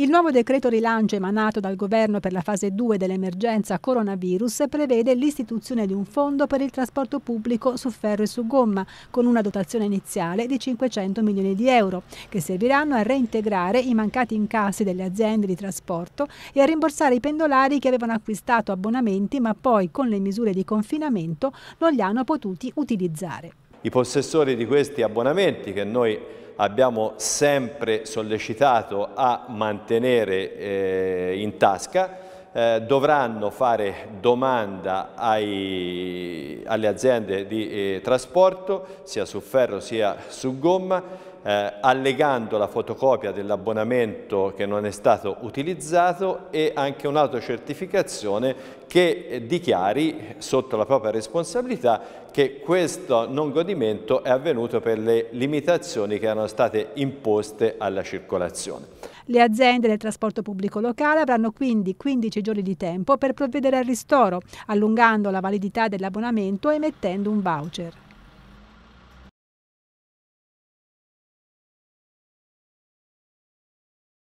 Il nuovo decreto rilancio emanato dal governo per la fase 2 dell'emergenza coronavirus prevede l'istituzione di un fondo per il trasporto pubblico su ferro e su gomma, con una dotazione iniziale di 500 milioni di euro, che serviranno a reintegrare i mancati incassi delle aziende di trasporto e a rimborsare i pendolari che avevano acquistato abbonamenti ma poi con le misure di confinamento non li hanno potuti utilizzare. I possessori di questi abbonamenti che noi abbiamo sempre sollecitato a mantenere eh, in tasca eh, dovranno fare domanda ai, alle aziende di eh, trasporto sia su ferro sia su gomma eh, allegando la fotocopia dell'abbonamento che non è stato utilizzato e anche un'autocertificazione che dichiari sotto la propria responsabilità che questo non godimento è avvenuto per le limitazioni che erano state imposte alla circolazione. Le aziende del trasporto pubblico locale avranno quindi 15 giorni di tempo per provvedere al ristoro, allungando la validità dell'abbonamento e emettendo un voucher.